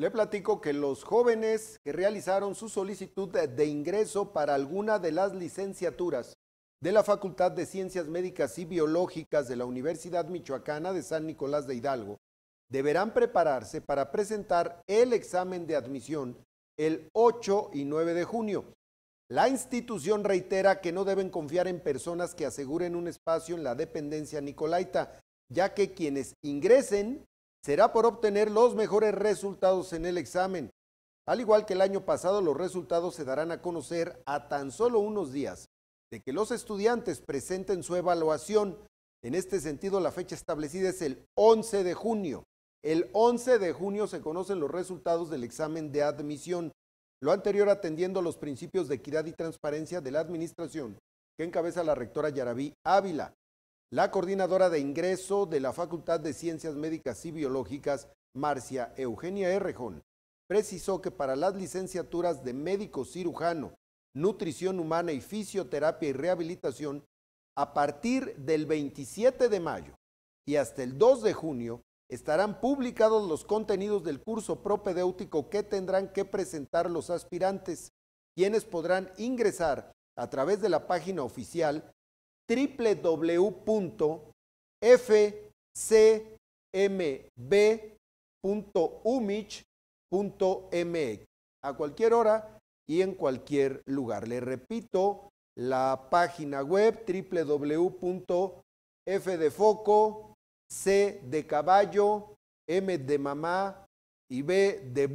Le platico que los jóvenes que realizaron su solicitud de ingreso para alguna de las licenciaturas de la Facultad de Ciencias Médicas y Biológicas de la Universidad Michoacana de San Nicolás de Hidalgo deberán prepararse para presentar el examen de admisión el 8 y 9 de junio. La institución reitera que no deben confiar en personas que aseguren un espacio en la dependencia Nicolaita, ya que quienes ingresen será por obtener los mejores resultados en el examen. Al igual que el año pasado, los resultados se darán a conocer a tan solo unos días de que los estudiantes presenten su evaluación. En este sentido, la fecha establecida es el 11 de junio. El 11 de junio se conocen los resultados del examen de admisión, lo anterior atendiendo los principios de equidad y transparencia de la administración que encabeza la rectora Yarabí Ávila. La coordinadora de ingreso de la Facultad de Ciencias Médicas y Biológicas, Marcia Eugenia Errejón, precisó que para las licenciaturas de médico cirujano, nutrición humana y fisioterapia y rehabilitación, a partir del 27 de mayo y hasta el 2 de junio, estarán publicados los contenidos del curso propedéutico que tendrán que presentar los aspirantes, quienes podrán ingresar a través de la página oficial www.fcmb.umich.mx a cualquier hora y en cualquier lugar. Le repito, la página web www.f de foco, c de caballo, m de mamá y b de